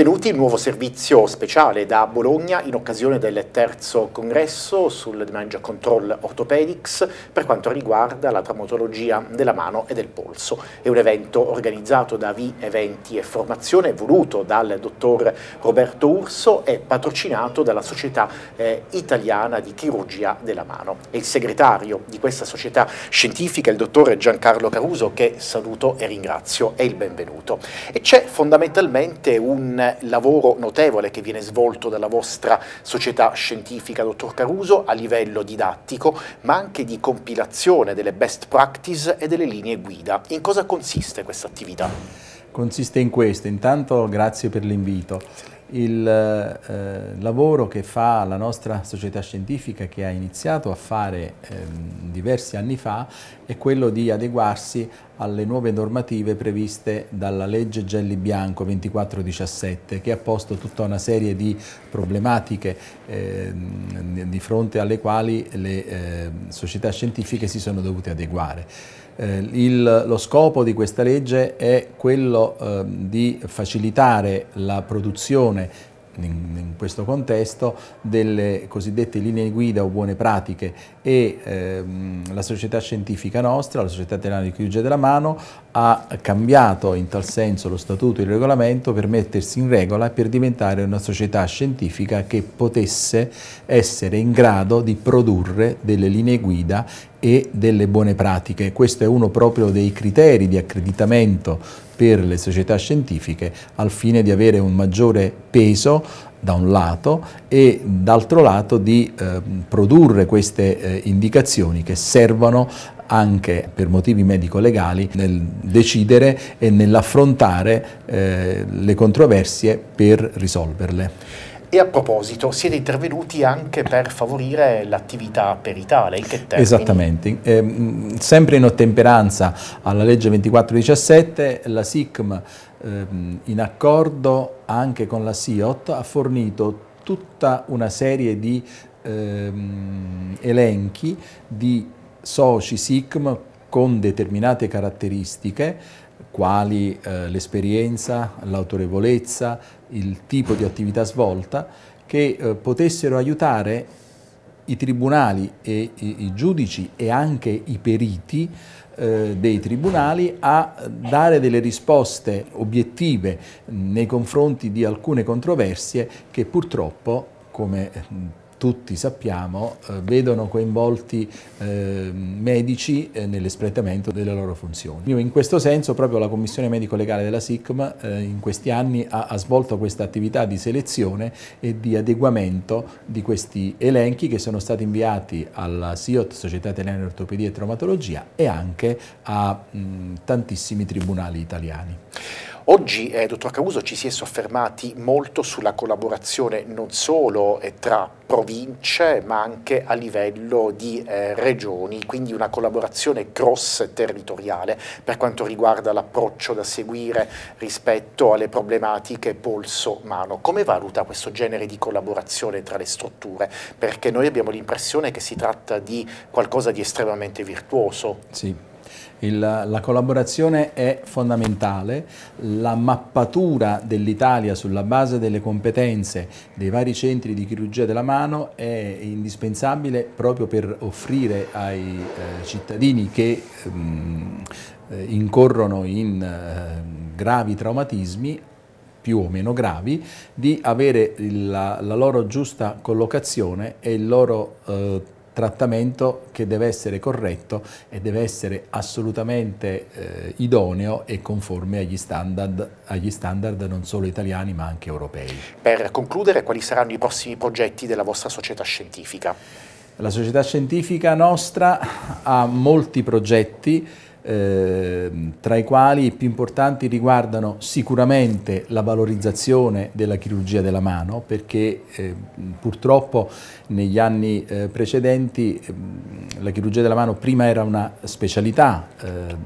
benvenuti in nuovo servizio speciale da Bologna in occasione del terzo congresso sul Dementia Control Orthopedics per quanto riguarda la traumatologia della mano e del polso. È un evento organizzato da Vi Eventi e Formazione, voluto dal dottor Roberto Urso e patrocinato dalla Società eh, Italiana di Chirurgia della Mano. È il segretario di questa società scientifica, il dottor Giancarlo Caruso, che saluto e ringrazio è il benvenuto. E c'è fondamentalmente un lavoro notevole che viene svolto dalla vostra società scientifica, dottor Caruso, a livello didattico, ma anche di compilazione delle best practice e delle linee guida. In cosa consiste questa attività? Consiste in questo. Intanto grazie per l'invito. Il eh, lavoro che fa la nostra società scientifica che ha iniziato a fare eh, diversi anni fa è quello di adeguarsi alle nuove normative previste dalla legge Gelli Bianco 2417 che ha posto tutta una serie di problematiche eh, di fronte alle quali le eh, società scientifiche si sono dovute adeguare. Eh, il, lo scopo di questa legge è quello ehm, di facilitare la produzione in, questo contesto delle cosiddette linee guida o buone pratiche e ehm, la società scientifica nostra, la società italiana di chirurgia della mano, ha cambiato in tal senso lo statuto e il regolamento per mettersi in regola e per diventare una società scientifica che potesse essere in grado di produrre delle linee guida e delle buone pratiche. Questo è uno proprio dei criteri di accreditamento per le società scientifiche al fine di avere un maggiore peso da un lato e d'altro lato di eh, produrre queste eh, indicazioni che servono anche per motivi medico-legali nel decidere e nell'affrontare eh, le controversie per risolverle. E a proposito, siete intervenuti anche per favorire l'attività peritale, in che termini? Esattamente, eh, sempre in ottemperanza alla legge 2417, la SICM eh, in accordo anche con la SIOT ha fornito tutta una serie di eh, elenchi di soci SICM con determinate caratteristiche quali eh, l'esperienza, l'autorevolezza, il tipo di attività svolta, che eh, potessero aiutare i tribunali e i, i giudici e anche i periti eh, dei tribunali a dare delle risposte obiettive nei confronti di alcune controversie che purtroppo, come eh, tutti sappiamo, eh, vedono coinvolti eh, medici eh, nell'espletamento delle loro funzioni. Io in questo senso proprio la Commissione Medico-Legale della SICM eh, in questi anni ha, ha svolto questa attività di selezione e di adeguamento di questi elenchi che sono stati inviati alla SIOT, Società Italiana di Ortopedia e Traumatologia, e anche a mh, tantissimi tribunali italiani. Oggi, eh, dottor Caruso, ci si è soffermati molto sulla collaborazione non solo eh, tra province ma anche a livello di eh, regioni, quindi una collaborazione cross territoriale per quanto riguarda l'approccio da seguire rispetto alle problematiche polso-mano. Come valuta questo genere di collaborazione tra le strutture? Perché noi abbiamo l'impressione che si tratta di qualcosa di estremamente virtuoso. Sì. Il, la collaborazione è fondamentale, la mappatura dell'Italia sulla base delle competenze dei vari centri di chirurgia della mano è indispensabile proprio per offrire ai eh, cittadini che mh, ehm, incorrono in eh, gravi traumatismi più o meno gravi, di avere la, la loro giusta collocazione e il loro eh, trattamento che deve essere corretto e deve essere assolutamente eh, idoneo e conforme agli standard, agli standard non solo italiani ma anche europei. Per concludere, quali saranno i prossimi progetti della vostra società scientifica? La società scientifica nostra ha molti progetti Ehm, tra i quali i più importanti riguardano sicuramente la valorizzazione della chirurgia della mano, perché eh, purtroppo negli anni eh, precedenti ehm, la chirurgia della mano prima era una specialità eh,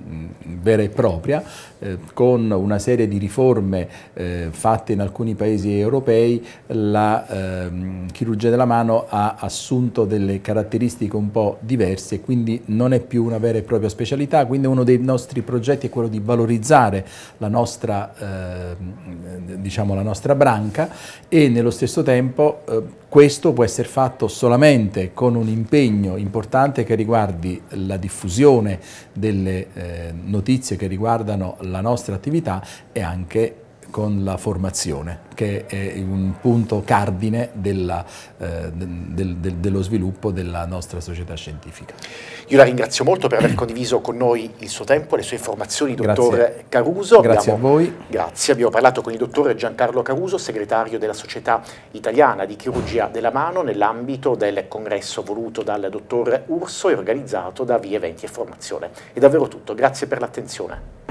vera e propria, eh, con una serie di riforme eh, fatte in alcuni paesi europei la ehm, chirurgia della mano ha assunto delle caratteristiche un po' diverse, quindi non è più una vera e propria specialità, quindi uno dei nostri progetti è quello di valorizzare la nostra ehm, diciamo, la nostra branca e nello stesso tempo eh, questo può essere fatto solamente con un impegno importante che riguardi la diffusione delle eh, notizie che riguardano la nostra attività e anche con la formazione, che è un punto cardine della, eh, del, del, dello sviluppo della nostra società scientifica. Io la ringrazio molto per aver condiviso con noi il suo tempo, le sue informazioni, dottor grazie. Caruso. Grazie abbiamo, a voi. Grazie, abbiamo parlato con il dottor Giancarlo Caruso, segretario della Società Italiana di Chirurgia della Mano, nell'ambito del congresso voluto dal dottor Urso e organizzato da Via Eventi e Formazione. È davvero tutto, grazie per l'attenzione.